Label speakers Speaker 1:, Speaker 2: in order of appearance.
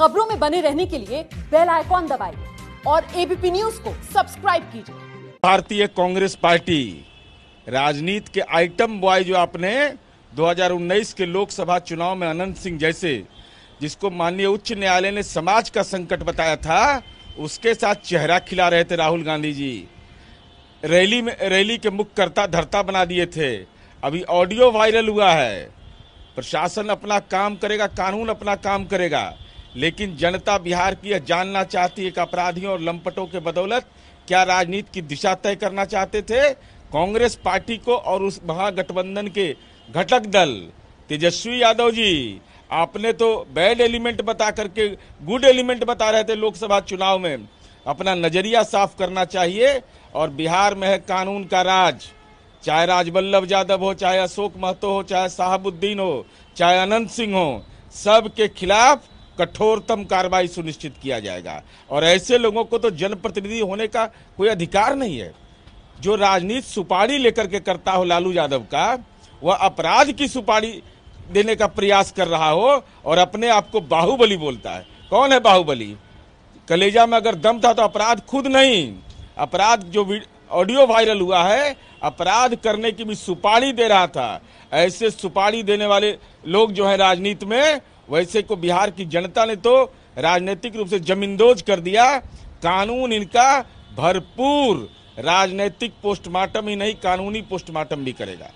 Speaker 1: खबरों में बने रहने के लिए बेल आइकॉन दबाइए और एबीपी न्यूज को सब्सक्राइब कीजिए भारतीय कांग्रेस पार्टी राजनीति के आइटम बॉय जो आपने 2019 के लोकसभा चुनाव में अनंत सिंह जैसे जिसको माननीय उच्च न्यायालय ने समाज का संकट बताया था उसके साथ चेहरा खिला रहे थे राहुल गांधी जी रैली में रैली के मुख्य करता धरता बना दिए थे अभी ऑडियो वायरल हुआ है प्रशासन अपना काम करेगा कानून अपना काम करेगा लेकिन जनता बिहार की यह जानना चाहती है कि अपराधियों और लंपटों के बदौलत क्या राजनीति की दिशा तय करना चाहते थे कांग्रेस पार्टी को और उस महागठबंधन के घटक दल तेजस्वी यादव जी आपने तो बैड एलिमेंट बता करके गुड एलिमेंट बता रहे थे लोकसभा चुनाव में अपना नजरिया साफ करना चाहिए और बिहार में है कानून का राज चाहे राजवल्लभ यादव हो चाहे अशोक महतो हो चाहे साहबुद्दीन हो चाहे अनंत सिंह हो सब के खिलाफ कठोरतम कार्रवाई सुनिश्चित किया जाएगा और ऐसे लोगों को तो जनप्रतिनिधि होने का कोई अधिकार नहीं है जो राजनीति सुपारी लेकर के करता हो लालू यादव का वह अपराध की सुपारी देने का प्रयास कर रहा हो और अपने आप को बाहुबली बोलता है कौन है बाहुबली कलेजा में अगर दम था तो अपराध खुद नहीं अपराध जो ऑडियो वायरल हुआ है अपराध करने की भी सुपारी दे रहा था ऐसे सुपारी देने वाले लोग जो है राजनीति में वैसे को बिहार की जनता ने तो राजनीतिक रूप से जमींदोज कर दिया कानून इनका भरपूर राजनीतिक पोस्टमार्टम ही नहीं कानूनी पोस्टमार्टम भी करेगा